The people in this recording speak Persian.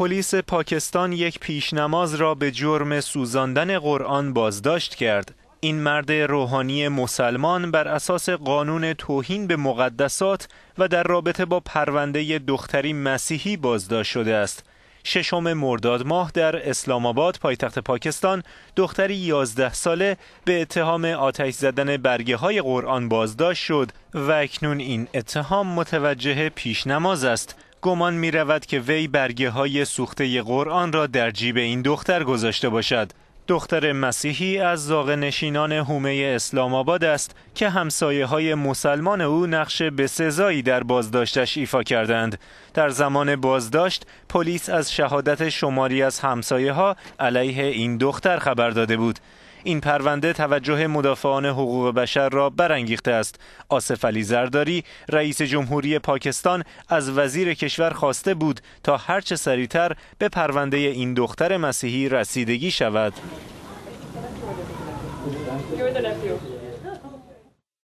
پلیس پاکستان یک پیشنماز را به جرم سوزاندن قرآن بازداشت کرد. این مرد روحانی مسلمان بر اساس قانون توهین به مقدسات و در رابطه با پرونده دختری مسیحی بازداشت شده است. ششم مرداد ماه در اسلام آباد پایتخت پاکستان دختری 11 ساله به اتهام آتش زدن برگه های قرآن بازداشت شد و اکنون این اتهام متوجه پیشنماز است گمان می رود که وی برگه های سوخته قرآن را در جیب این دختر گذاشته باشد دختر مسیحی از زاغ نشینان هومه اسلام آباد است که همسایه های مسلمان او نقش به سزایی در بازداشتش ایفا کردند. در زمان بازداشت پلیس از شهادت شماری از همسایه ها علیه این دختر خبر داده بود. این پرونده توجه مدافعان حقوق بشر را برانگیخته است. آصف علی زرداری رئیس جمهوری پاکستان از وزیر کشور خواسته بود تا هرچه سریعتر به پرونده این دختر مسیحی رسیدگی شود.